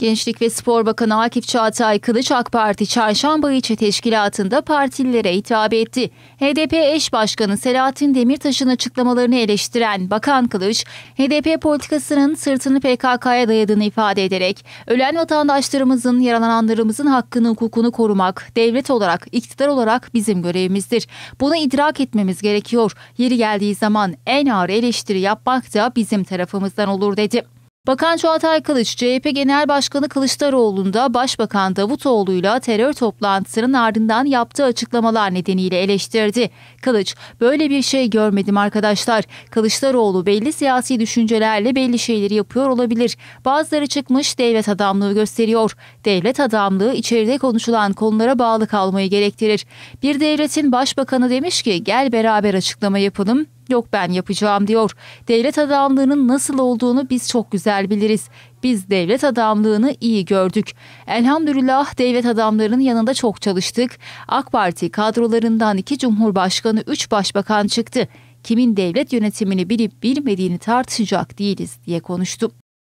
Gençlik ve Spor Bakanı Akif Çağatay Kılıç AK Parti Çarşamba içi teşkilatında partililere hitap etti. HDP eş başkanı Selahattin Demirtaş'ın açıklamalarını eleştiren Bakan Kılıç, HDP politikasının sırtını PKK'ya dayadığını ifade ederek, ölen vatandaşlarımızın, yaralananlarımızın hakkını, hukukunu korumak, devlet olarak, iktidar olarak bizim görevimizdir. Bunu idrak etmemiz gerekiyor. Yeri geldiği zaman en ağır eleştiri yapmak da bizim tarafımızdan olur dedi. Bakan Çağatay Kılıç, CHP Genel Başkanı Kılıçdaroğlu'nda Başbakan Davutoğlu'yla terör toplantısının ardından yaptığı açıklamalar nedeniyle eleştirdi. Kılıç, böyle bir şey görmedim arkadaşlar. Kılıçdaroğlu belli siyasi düşüncelerle belli şeyleri yapıyor olabilir. Bazıları çıkmış devlet adamlığı gösteriyor. Devlet adamlığı içeride konuşulan konulara bağlı kalmayı gerektirir. Bir devletin başbakanı demiş ki gel beraber açıklama yapalım yok ben yapacağım diyor. Devlet adamlığının nasıl olduğunu biz çok güzel biliriz. Biz devlet adamlığını iyi gördük. Elhamdülillah devlet adamlarının yanında çok çalıştık. AK Parti kadrolarından iki cumhurbaşkanı, üç başbakan çıktı. Kimin devlet yönetimini bilip bilmediğini tartışacak değiliz diye konuştu.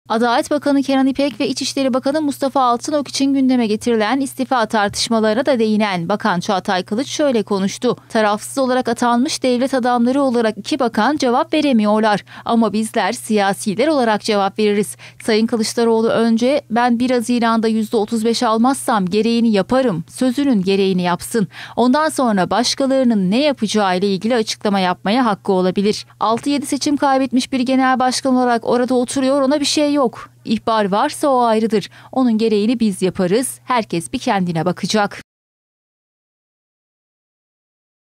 Adalet Bakanı Kenan İpek ve İçişleri Bakanı Mustafa Altınok için gündeme getirilen istifa tartışmalarına da değinen Bakan Çağatay Kılıç şöyle konuştu. Tarafsız olarak atanmış devlet adamları olarak iki bakan cevap veremiyorlar ama bizler siyasiler olarak cevap veririz. Sayın Kılıçdaroğlu önce ben 1 Haziran'da %35 almazsam gereğini yaparım, sözünün gereğini yapsın. Ondan sonra başkalarının ne yapacağı ile ilgili açıklama yapmaya hakkı olabilir. 6-7 seçim kaybetmiş bir genel başkan olarak orada oturuyor ona bir şey yok. İhbar varsa o ayrıdır. Onun gereğini biz yaparız. Herkes bir kendine bakacak.